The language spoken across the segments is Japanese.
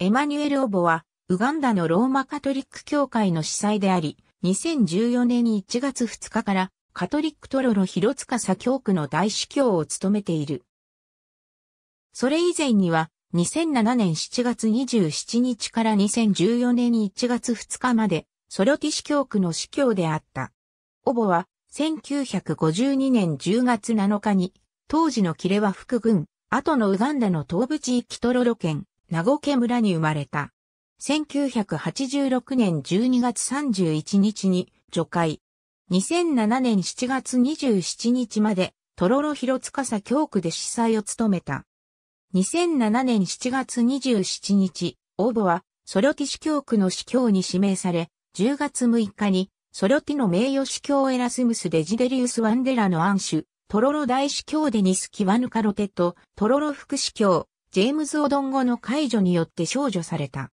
エマニュエル・オボは、ウガンダのローマカトリック教会の司祭であり、2014年1月2日から、カトリックトロロ広塚サ教区の大司教を務めている。それ以前には、2007年7月27日から2014年1月2日まで、ソロティ司教区の司教であった。オボは、1952年10月7日に、当時のキレワ副軍、後のウガンダの東部地域トロロ県、名護家村に生まれた。1986年12月31日に除会。2007年7月27日まで、とろろ広司教区で司祭を務めた。2007年7月27日、応募は、ソロティ司教区の司教に指名され、10月6日に、ソロティの名誉司教エラスムス・デジデリウス・ワンデラの暗種、トロロ大司教デニス・キワヌカロテと、トロロ副司教、ジェームズ・オドンゴの解除によって少女された。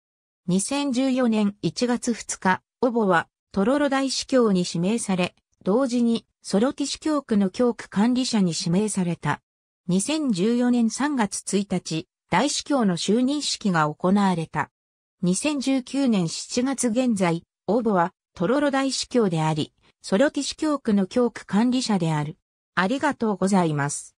2014年1月2日、オボはトロロ大司教に指名され、同時にソロティ司教区の教区管理者に指名された。2014年3月1日、大司教の就任式が行われた。2019年7月現在、オボはトロロ大司教であり、ソロティ司教区の教区管理者である。ありがとうございます。